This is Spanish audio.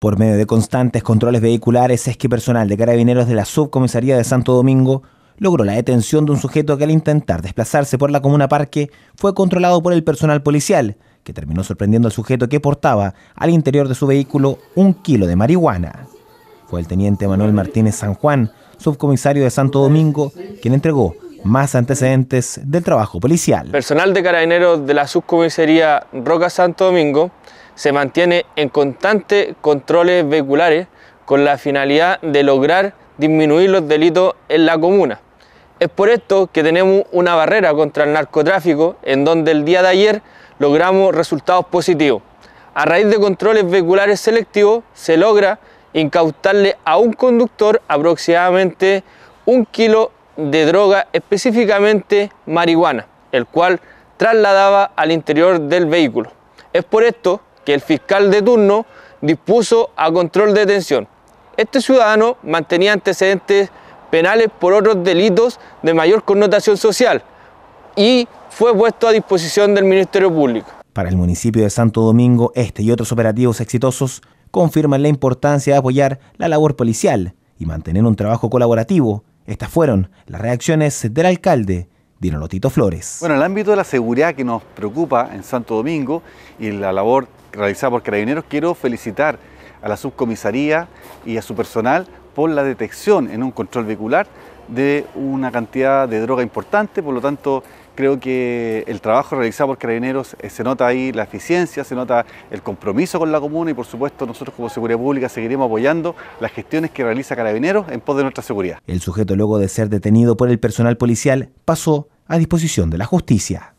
Por medio de constantes controles vehiculares es que personal de carabineros de la subcomisaría de Santo Domingo logró la detención de un sujeto que al intentar desplazarse por la comuna Parque fue controlado por el personal policial, que terminó sorprendiendo al sujeto que portaba al interior de su vehículo un kilo de marihuana. Fue el teniente Manuel Martínez San Juan, subcomisario de Santo Domingo, quien entregó más antecedentes del trabajo policial. Personal de carabineros de la subcomisaría Roca Santo Domingo se mantiene en constantes controles vehiculares con la finalidad de lograr disminuir los delitos en la comuna. Es por esto que tenemos una barrera contra el narcotráfico en donde el día de ayer logramos resultados positivos. A raíz de controles vehiculares selectivos se logra incautarle a un conductor aproximadamente un kilo de droga, específicamente marihuana, el cual trasladaba al interior del vehículo. Es por esto que el fiscal de turno dispuso a control de detención. Este ciudadano mantenía antecedentes penales por otros delitos de mayor connotación social y fue puesto a disposición del Ministerio Público. Para el municipio de Santo Domingo, este y otros operativos exitosos confirman la importancia de apoyar la labor policial y mantener un trabajo colaborativo. Estas fueron las reacciones del alcalde ...Dinolotito Flores. Bueno, el ámbito de la seguridad que nos preocupa en Santo Domingo y la labor realizada por Carabineros, quiero felicitar a la subcomisaría y a su personal por la detección en un control vehicular de una cantidad de droga importante, por lo tanto Creo que el trabajo realizado por Carabineros eh, se nota ahí la eficiencia, se nota el compromiso con la comuna y por supuesto nosotros como Seguridad Pública seguiremos apoyando las gestiones que realiza Carabineros en pos de nuestra seguridad. El sujeto luego de ser detenido por el personal policial pasó a disposición de la justicia.